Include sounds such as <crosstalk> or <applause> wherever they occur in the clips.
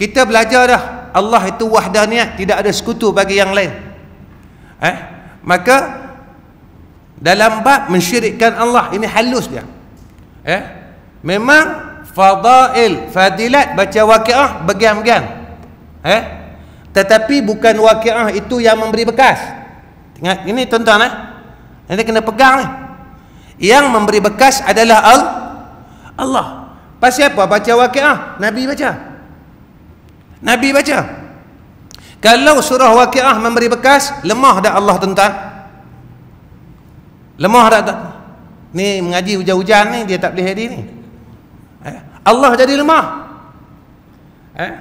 kita belajar dah Allah itu wahdaniat tidak ada sekutu bagi yang lain eh maka dalam bab mensyirikkan Allah ini halus dia eh memang fadail fadilat baca waqiah begam-gam eh tetapi bukan waqiah itu yang memberi bekas ingat ini tuan-tuan eh ini kena pegang ni eh? yang memberi bekas adalah Allah Allah pasal apa baca waqiah nabi baca Nabi baca kalau surah waqiah memberi bekas lemah dah Allah tentang lemah dah tak ni mengaji hujan-hujan ni dia tak boleh hadir ni eh? Allah jadi lemah eh?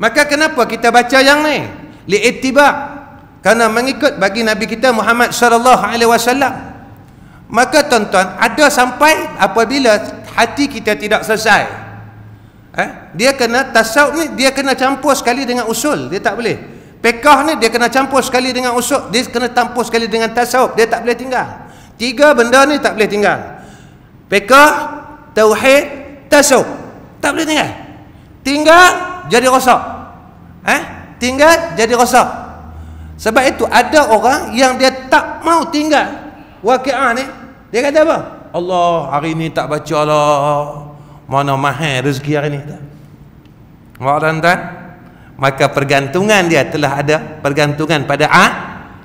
maka kenapa kita baca yang ni li'itibak kerana mengikut bagi Nabi kita Muhammad sallallahu alaihi wasallam maka tuan-tuan ada sampai apabila hati kita tidak selesai Eh? Dia kena tasawuf ni dia kena campur sekali dengan usul, dia tak boleh. Pekah ni dia kena campur sekali dengan usul, dia kena campur sekali dengan tasawuf, dia tak boleh tinggal. Tiga benda ni tak boleh tinggal. Pekah, tauhid, tasawuf. Tak boleh tinggal. Tinggal jadi rosak. Eh? Tinggal jadi rosak. Sebab itu ada orang yang dia tak mau tinggal waqiah ni. Dia kata apa? Allah hari ni tak baca bacalah mana mahal rezeki hari ni tuan-tuan maka pergantungan dia telah ada pergantungan pada a,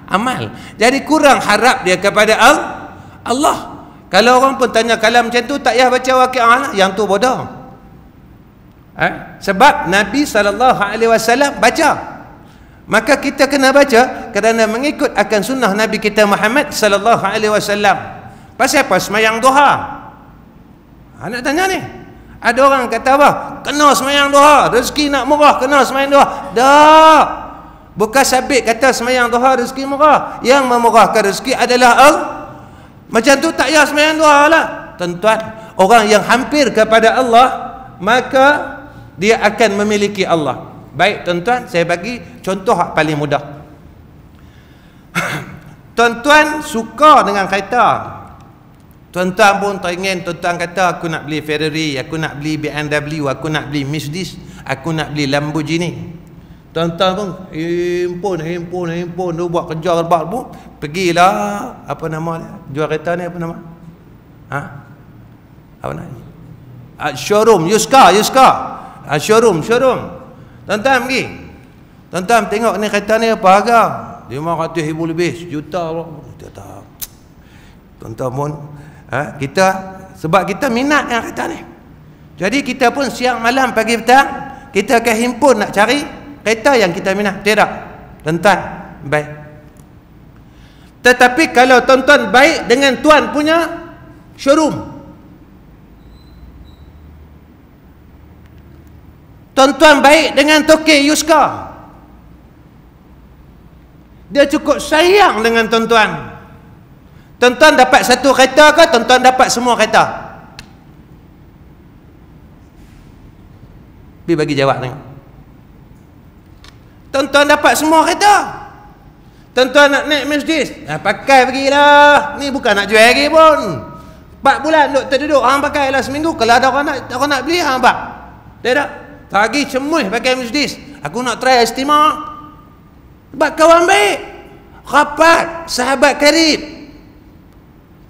amal jadi kurang harap dia kepada al, Allah kalau orang pun tanya kalam macam tu tak payah baca wakil lah. Ah, yang tu bodoh eh? sebab Nabi SAW baca maka kita kena baca kerana mengikut akan sunnah Nabi kita Muhammad SAW pasal apa? semayang duha anak ha, tanya ni ada orang kata apa? Kena semayang duha. Rezeki nak murah, kena semayang duha. Tak. Bukan sabit kata semayang duha, rezeki murah. Yang memurahkan rezeki adalah Allah. Macam tu tak payah semayang duha lah. Tentuan. Orang yang hampir kepada Allah, maka dia akan memiliki Allah. Baik tuan-tuan, saya bagi contoh yang paling mudah. <coughs> Tuan-tuan suka dengan kereta. Tuan-tuan pun teringin tuan-tuan kata aku nak beli Ferrari, aku nak beli BMW, aku nak beli Mercedes, aku nak beli Lamborghini. Tuan-tuan pun impun, impun, impun, dia buat kerja rebat pun, pergilah apa nama dia? Jual kereta ni apa nama? Ha? Apa nama? Uh, showroom, used car, used car. Uh, showroom, showroom. Tuan-tuan pergi. Tuan-tuan tengok ni kereta ni apa harga? 500 ribu lebih, sejuta lah. Tuan-tuan pun, ha? kita sebab kita minat yang kata ni jadi kita pun siang malam pagi petang kita akan himpun nak cari kereta yang kita minat tidak tentan baik tetapi kalau tuan-tuan baik dengan tuan punya showroom tuan-tuan baik dengan toke Yuska dia cukup sayang dengan tuan-tuan Tuan-tuan dapat satu kereta ke Tuan-tuan dapat semua kereta Pergi bagi jawab tengok Tuan-tuan dapat semua kereta Tuan-tuan nak naik masjid Dah pakai pergilah Ni bukan nak jual lagi pun 4 bulan duduk terduduk Hang pakai lah seminggu Kalau ada orang nak, orang nak beli Hang pak Dia tak Pagi cemuih pakai masjid Aku nak try istimewa Sebab kawan baik Rapat Sahabat karib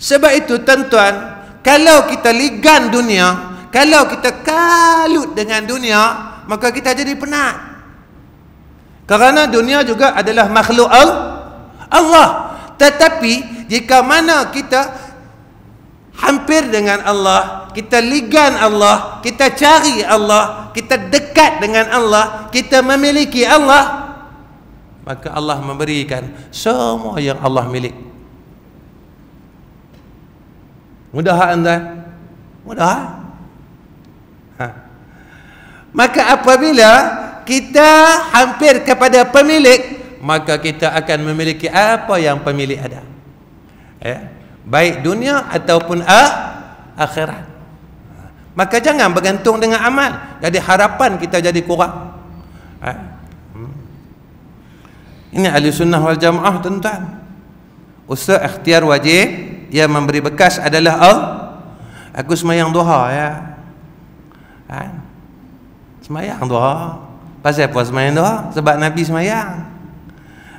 sebab itu tuan-tuan, kalau kita ligan dunia, kalau kita kalut dengan dunia, maka kita jadi penat. Kerana dunia juga adalah makhluk Allah. Tetapi jika mana kita hampir dengan Allah, kita ligan Allah, kita cari Allah, kita dekat dengan Allah, kita memiliki Allah, maka Allah memberikan semua yang Allah miliki. Mudah ah, tak anda? Mudah. Ah. Ha. Maka apabila kita hampir kepada pemilik, maka kita akan memiliki apa yang pemilik ada. Ya. Baik dunia ataupun ah, akhirat. Maka jangan bergantung dengan amal. Jadi harapan kita jadi kurang. Ha. Hmm. Ini ahli sunnah wal jamaah tuan-tuan. Usaha ikhtiar wajib yang memberi bekas adalah al oh, aku semayang duha ya ha? semayang duha pasal apa semayang duha sebab Nabi semayang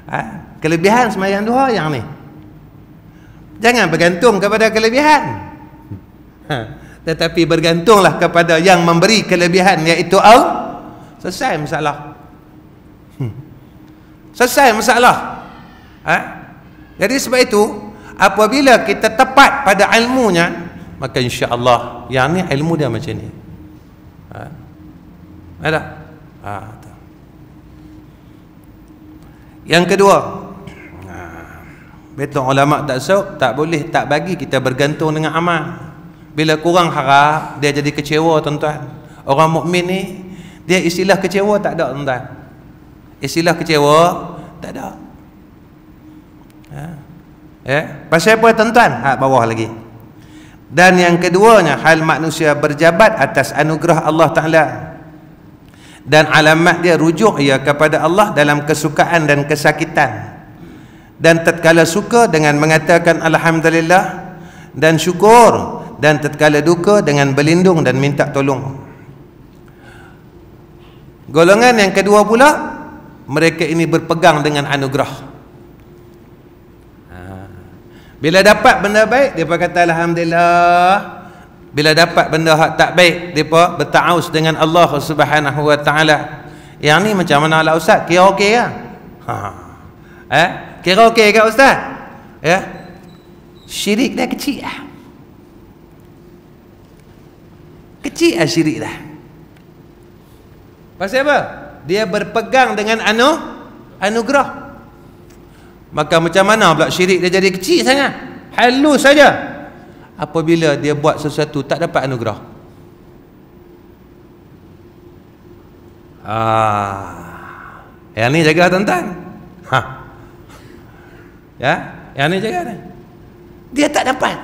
ha? kelebihan semayang duha yang ni jangan bergantung kepada kelebihan ha? tetapi bergantunglah kepada yang memberi kelebihan iaitu al oh, selesai masalah hmm. selesai masalah ha? jadi sebab itu apabila kita tepat pada ilmunya maka insya Allah, yang ni ilmu dia macam ni ha ada ha yang kedua ha betul ulama tak sok tak boleh tak bagi kita bergantung dengan amal bila kurang harap dia jadi kecewa tuan-tuan orang mukmin ni dia istilah kecewa tak ada tuan-tuan istilah kecewa tak ada Ya. Pasal apa tuan-tuan? Ha, bawah lagi. Dan yang keduanya, hal manusia berjabat atas anugerah Allah Ta'ala. Dan alamat dia rujuk ia kepada Allah dalam kesukaan dan kesakitan. Dan tatkala suka dengan mengatakan Alhamdulillah dan syukur. Dan tatkala duka dengan berlindung dan minta tolong. Golongan yang kedua pula, mereka ini berpegang dengan anugerah. Anugerah. Ha. Bila dapat benda baik, mereka kata Alhamdulillah. Bila dapat benda hak tak baik, dia mereka bertaus dengan Allah Subhanahu Wa Taala. Yang ni macam mana lah Ustaz? Kira okey ke? Lah. Ya? Ha. Eh? Kira okey ke Ustaz? Ya? Syirik dah kecil lah. Kecil lah syirik dah. Pasal apa? Dia berpegang dengan anu anugerah maka macam mana pula syirik dia jadi kecil sangat halus saja apabila dia buat sesuatu tak dapat anugerah ah yang ni jaga tuan-tuan ha ya yang ni jaga ni dia tak dapat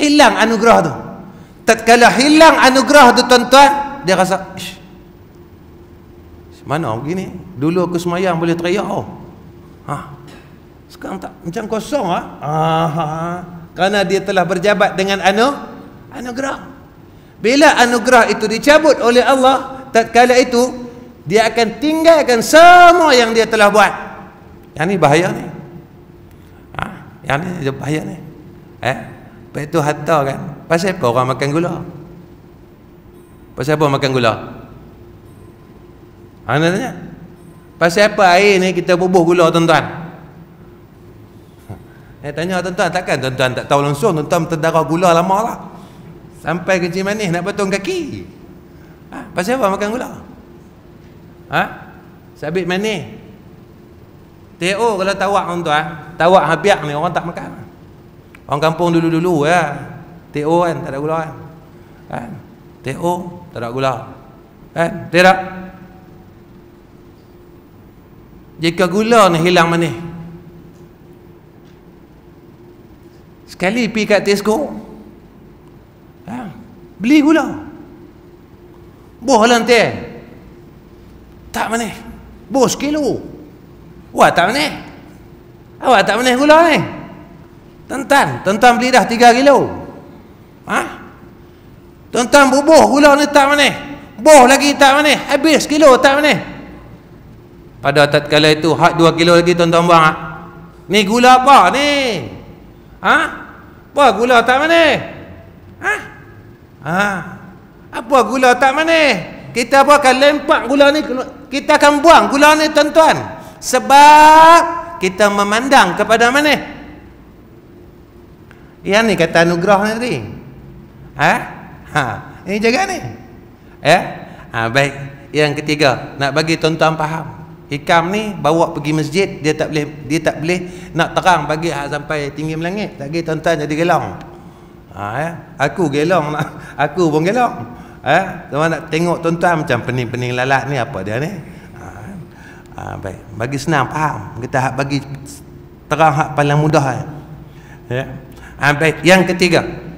hilang anugerah tu tatkala hilang anugerah tu tuan-tuan dia rasa mana begini dulu aku semayang boleh teriak oh. ha sekarang tak macam kosong ah. Ah. Kerana dia telah berjabat dengan anu anugerah. Bila anugerah itu dicabut oleh Allah, tatkala itu dia akan tinggalkan semua yang dia telah buat. Yang ni bahaya ni. Ha, yang ni bahaya ni. Eh, Lepas itu harta kan. Pasal apa orang makan gula? Pasal apa makan gula? Ha, tanya? Pasal apa air ni kita bubuh gula tuan-tuan? Eh, tanya ah, tuan-tuan, takkan tuan-tuan tak tahu langsung tuan-tuan terdarah gula lama lah. Sampai kencing manis nak potong kaki. Ha? Pasal apa makan gula? Ha? Sabit manis. TO kalau tawak tuan-tuan, ha? tawak habiak ni orang tak makan. Orang kampung dulu-dulu ya. TO kan tak ada gula kan. Ha? Kan? TO tak ada gula. Ha? Kan? Tidak. Jika gula ni hilang manis, Sekali pergi kat Tesco. Ha? Beli gula. Boh lah Tak mana. Boh sekilo. Wah tak mana. Awak tak mana gula ni. Tentan, Tentang beli dah 3 kilo. Ha? Tentang boh gula ni tak mana. Boh lagi tak mana. Habis kilo tak mana. Pada tatkala itu hak 2 kilo lagi tuan-tuan buang. Ha? Ni gula apa ni? Ha? Apa gula tak mana? Ha? Ha. Apa gula tak mana? Kita apa akan lempak gula ni kita akan buang gula ni tuan-tuan. Sebab kita memandang kepada mana? Yang ni kata anugerah ni tadi. Ha? Ha. Ini jaga ni. Ya. Ha, baik. Yang ketiga nak bagi tuan-tuan faham hikam ni bawa pergi masjid dia tak boleh dia tak boleh nak terang bagi hak sampai tinggi melangit tak gitu tuan-tuan jadi gelong ha, ya? aku gelong nak <laughs> aku pun gelong ha, eh ha? tuan nak tengok tuan-tuan macam pening-pening lalat ni apa dia ni ha, ha, baik bagi senang faham kita hak bagi terang hak paling mudah eh. ya ha, baik yang ketiga